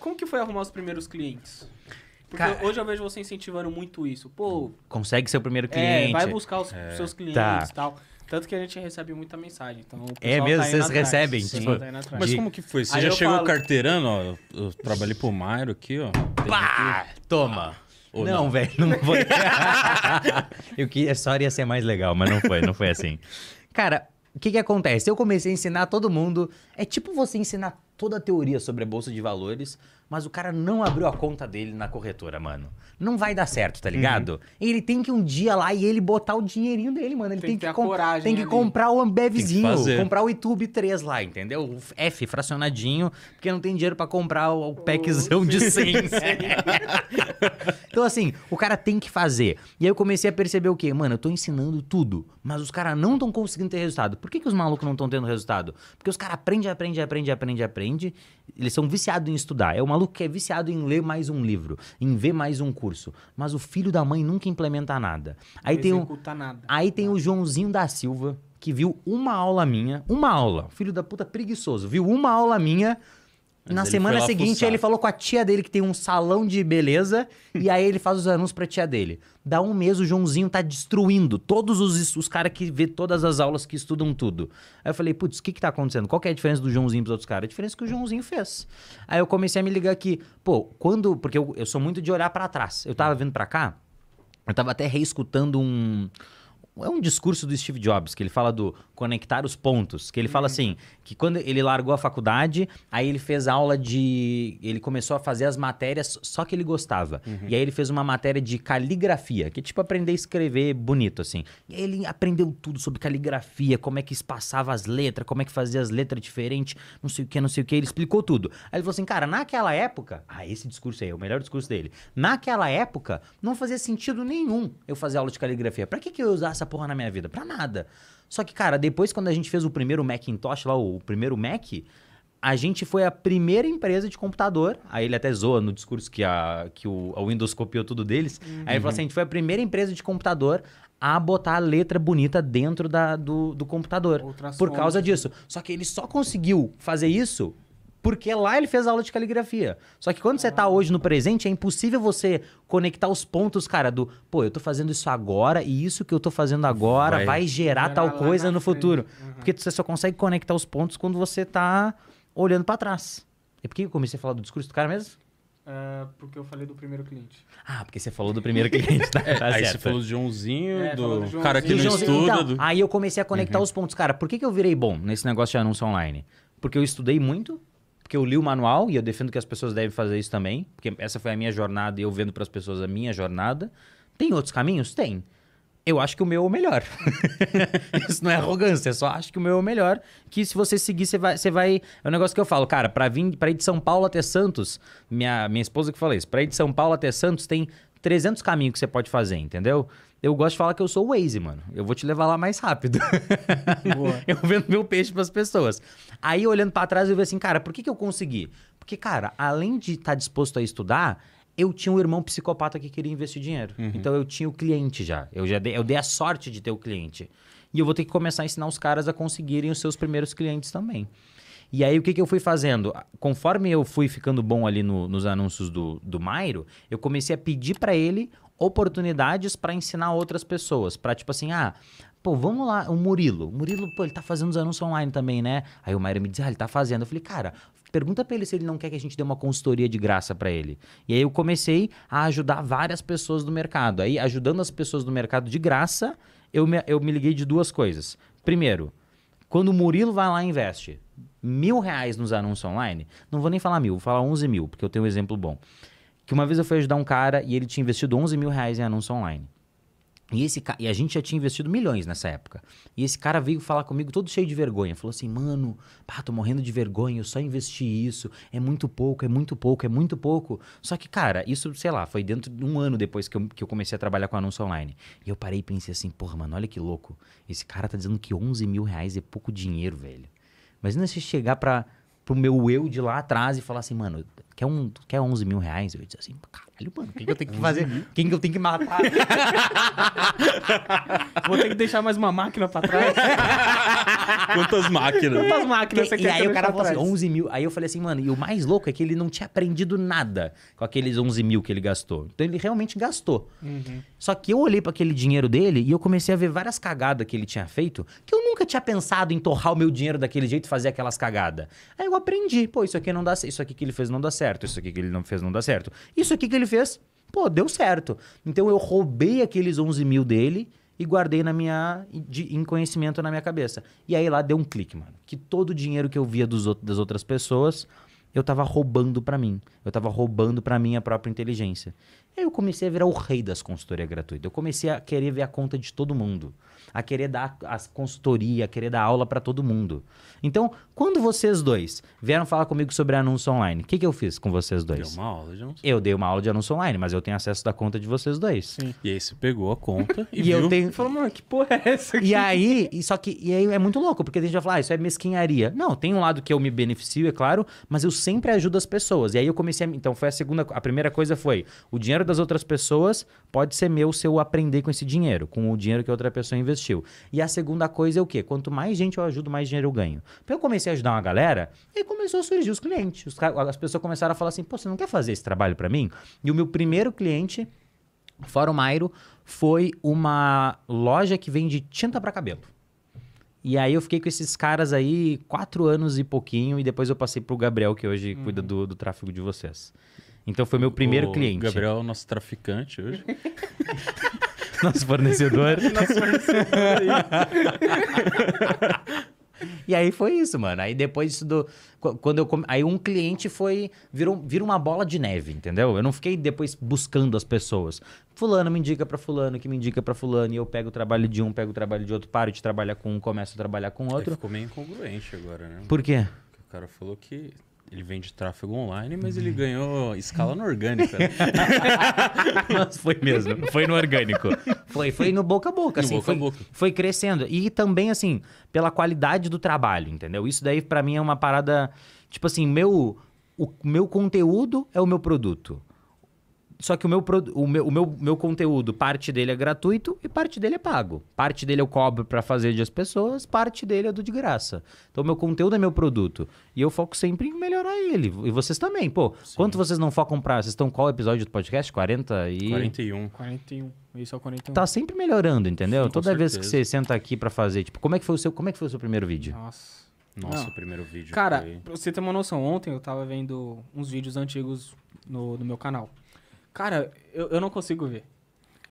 Como que foi arrumar os primeiros clientes? Porque Cara, hoje eu vejo você incentivando muito isso. Pô. Consegue seu primeiro é, cliente. É, vai buscar os é, seus clientes tá. e tal. Tanto que a gente recebe muita mensagem. Então, é tá mesmo, tá vocês recebem. Sim, tipo, tá mas como que foi? Você Aí já chegou falo... carteirando, ó. Eu trabalhei pro Mairo aqui, ó. Pá! Aqui. Toma! Ah, ou não, velho, não foi. eu queria, só ia ser mais legal, mas não foi, não foi assim. Cara, o que que acontece? Eu comecei a ensinar todo mundo. É tipo você ensinar toda a teoria sobre a bolsa de valores, mas o cara não abriu a conta dele na corretora, mano. Não vai dar certo, tá uhum. ligado? Uhum. Ele tem que um dia lá e ele botar o dinheirinho dele, mano. Ele tem, tem que, ter coragem tem né, que comprar o Ambevzinho, comprar o YouTube 3 lá, entendeu? O F fracionadinho, porque não tem dinheiro para comprar o, o packzão oh, de 100. Né? então assim, o cara tem que fazer. E aí eu comecei a perceber o quê? Mano, eu tô ensinando tudo, mas os caras não estão conseguindo ter resultado. Por que, que os malucos não estão tendo resultado? Porque os caras aprende, aprende, aprende, aprende, aprende aprende, eles são viciados em estudar. É o maluco que é viciado em ler mais um livro, em ver mais um curso. Mas o filho da mãe nunca implementa nada. Aí Não tem o, nada. Aí tem o Joãozinho da Silva, que viu uma aula minha, uma aula, filho da puta preguiçoso, viu uma aula minha na semana seguinte, fuçar. ele falou com a tia dele que tem um salão de beleza. e aí ele faz os anúncios pra tia dele. Dá um mês, o Joãozinho tá destruindo todos os, os caras que vê todas as aulas, que estudam tudo. Aí eu falei, putz, o que que tá acontecendo? Qual que é a diferença do Joãozinho pros outros caras? A diferença é que o Joãozinho fez. Aí eu comecei a me ligar aqui. pô, quando. Porque eu, eu sou muito de olhar para trás. Eu tava vindo pra cá, eu tava até reescutando um é um discurso do Steve Jobs, que ele fala do conectar os pontos, que ele uhum. fala assim, que quando ele largou a faculdade, aí ele fez aula de... ele começou a fazer as matérias só que ele gostava. Uhum. E aí ele fez uma matéria de caligrafia, que é tipo aprender a escrever bonito, assim. E aí ele aprendeu tudo sobre caligrafia, como é que espaçava as letras, como é que fazia as letras diferentes, não sei o que, não sei o que, ele explicou tudo. Aí ele falou assim, cara, naquela época... Ah, esse discurso aí é o melhor discurso dele. Naquela época, não fazia sentido nenhum eu fazer aula de caligrafia. Pra que que eu usasse essa porra na minha vida? Pra nada. Só que, cara, depois quando a gente fez o primeiro Macintosh lá, o primeiro Mac, a gente foi a primeira empresa de computador. Aí ele até zoa no discurso que, a, que o, a Windows copiou tudo deles. Uhum. Aí ele falou uhum. assim: a gente foi a primeira empresa de computador a botar a letra bonita dentro da, do, do computador. por causa né? disso. Só que ele só conseguiu fazer isso porque lá ele fez aula de caligrafia. Só que quando você tá ah. hoje no presente, é impossível você conectar os pontos, cara, do, pô, eu tô fazendo isso agora e isso que eu tô fazendo agora vai, vai gerar, tal coisa no frente. futuro. Uhum. Porque você só consegue conectar os pontos quando você tá olhando para trás. É que eu comecei a falar do discurso do cara mesmo? É, porque eu falei do primeiro cliente. Ah, porque você falou do primeiro cliente. Tá, é, tá aí você falou do Joãozinho, é, do... do cara que não estuda. Então, do... Aí eu comecei a conectar uhum. os pontos. Cara, por que, que eu virei bom nesse negócio de anúncio online? Porque eu estudei muito, porque eu li o manual e eu defendo que as pessoas devem fazer isso também, porque essa foi a minha jornada e eu vendo para as pessoas a minha jornada. Tem outros caminhos? Tem. Eu acho que o meu é o melhor. isso não é arrogância, eu só acho que o meu é o melhor. Que se você seguir, você vai. Você vai... É um negócio que eu falo, cara, para vir para ir de São Paulo até Santos, minha, minha esposa que fala isso, para ir de São Paulo até Santos tem 300 caminhos que você pode fazer, entendeu? Eu gosto de falar que eu sou o Waze, mano. Eu vou te levar lá mais rápido. eu vendo meu peixe para as pessoas. Aí, olhando para trás, eu vi assim, cara, por que, que eu consegui? Porque, cara, além de estar tá disposto a estudar, eu tinha um irmão psicopata que queria investir dinheiro. Uhum. Então, eu tinha o cliente já. Eu já dei, eu dei a sorte de ter o cliente. E eu vou ter que começar a ensinar os caras a conseguirem os seus primeiros clientes também. E aí o que, que eu fui fazendo? Conforme eu fui ficando bom ali no, nos anúncios do, do Mairo, eu comecei a pedir para ele oportunidades para ensinar outras pessoas. Para tipo assim, ah, pô, vamos lá, o Murilo. O Murilo, pô, ele tá fazendo os anúncios online também, né? Aí o Maíra me diz, ah, ele tá fazendo. Eu falei, cara, pergunta para ele se ele não quer que a gente dê uma consultoria de graça para ele. E aí eu comecei a ajudar várias pessoas do mercado. Aí, ajudando as pessoas do mercado de graça, eu me, eu me liguei de duas coisas. Primeiro, quando o Murilo vai lá e investe, mil reais nos anúncios online, não vou nem falar mil, vou falar 11 mil, porque eu tenho um exemplo bom. Que uma vez eu fui ajudar um cara e ele tinha investido 11 mil reais em anúncio online. E, esse, e a gente já tinha investido milhões nessa época. E esse cara veio falar comigo todo cheio de vergonha. Falou assim, mano, pá, tô morrendo de vergonha, eu só investi isso, é muito pouco, é muito pouco, é muito pouco. Só que, cara, isso, sei lá, foi dentro de um ano depois que eu, que eu comecei a trabalhar com anúncio online. E eu parei e pensei assim, porra, mano, olha que louco. Esse cara tá dizendo que 11 mil reais é pouco dinheiro, velho. Imagina se chegar para pro meu eu de lá atrás e falar assim, mano, quer, um, quer 11 mil reais? Eu dizer assim, caralho, mano, quem que eu tenho que fazer? Quem que eu tenho que matar? Vou ter que deixar mais uma máquina pra trás. Quantas máquinas? Quantas máquinas que, você e quer E aí o cara falou assim, 11 mil. Aí eu falei assim, mano, e o mais louco é que ele não tinha aprendido nada com aqueles 11 mil que ele gastou. Então ele realmente gastou. Uhum. Só que eu olhei para aquele dinheiro dele e eu comecei a ver várias cagadas que ele tinha feito que eu nunca tinha pensado em torrar o meu dinheiro daquele jeito e fazer aquelas cagadas. Aí eu aprendi, pô, isso aqui não dá isso aqui que ele fez não dá certo, isso aqui que ele não fez não dá certo. Isso aqui que ele fez, pô, deu certo. Então eu roubei aqueles 11 mil dele e guardei na minha de, em conhecimento na minha cabeça. E aí lá deu um clique, mano. Que todo o dinheiro que eu via dos, das outras pessoas, eu tava roubando para mim. Eu tava roubando para minha própria inteligência. Aí eu comecei a virar o rei das consultorias gratuitas. Eu comecei a querer ver a conta de todo mundo, a querer dar a consultoria, a querer dar aula para todo mundo. Então, quando vocês dois vieram falar comigo sobre anúncio online, o que, que eu fiz com vocês dois? Deu uma aula de anúncio. Eu dei uma aula de anúncio online, mas eu tenho acesso da conta de vocês dois. Sim. E aí você pegou a conta e, e viu, eu tenho... e falou, mano, que porra é essa aqui? E aí, e só que e aí é muito louco, porque a gente vai falar, ah, isso é mesquinharia. Não, tem um lado que eu me beneficio, é claro, mas eu sempre ajudo as pessoas. E aí eu comecei a... Então, foi a segunda... A primeira coisa foi, o dinheiro das outras pessoas, pode ser meu se eu aprender com esse dinheiro, com o dinheiro que outra pessoa investiu. E a segunda coisa é o quê? Quanto mais gente eu ajudo, mais dinheiro eu ganho. Então eu comecei a ajudar uma galera e começou a surgir os clientes. Os, as pessoas começaram a falar assim: pô, você não quer fazer esse trabalho para mim? E o meu primeiro cliente, fora o Mairo, foi uma loja que vende tinta para cabelo. E aí eu fiquei com esses caras aí quatro anos e pouquinho, e depois eu passei pro Gabriel, que hoje uhum. cuida do, do tráfego de vocês. Então foi meu primeiro o cliente. Gabriel é o nosso traficante hoje. nosso fornecedor. nosso fornecedor. e aí foi isso, mano. Aí depois disso do quando eu come... aí um cliente foi virou vira uma bola de neve, entendeu? Eu não fiquei depois buscando as pessoas. Fulano me indica para fulano, que me indica para fulano, e eu pego o trabalho de um, pego o trabalho de outro, paro de trabalhar com um, começo a trabalhar com outro. Aí ficou meio incongruente agora, né? Por quê? Porque o cara falou que ele vende tráfego online, mas ele uhum. ganhou escala no orgânico. Né? mas foi mesmo, foi no orgânico. Foi, foi no boca a boca, no assim, boca foi, a boca. foi crescendo. E também, assim, pela qualidade do trabalho, entendeu? Isso daí, para mim, é uma parada, tipo assim, meu, o meu conteúdo é o meu produto. Só que o meu, o meu, o meu, meu conteúdo, parte dele é gratuito e parte dele é pago. Parte dele eu cobro para fazer de as pessoas, parte dele é do de graça. Então, meu conteúdo é meu produto. E eu foco sempre em melhorar ele. E vocês também, pô. Sim. Quanto vocês não focam pra... Vocês estão qual episódio do podcast? 40 e... 41. 41. Isso é 41. Tá sempre melhorando, entendeu? Sim, Toda certeza. vez que você senta aqui para fazer, tipo, como é que foi o seu, como é que foi o seu primeiro vídeo? Nossa. Nossa, o primeiro vídeo. Cara, foi... pra você ter uma noção, ontem eu tava vendo uns vídeos antigos no, no meu canal. Cara, eu, eu não consigo ver.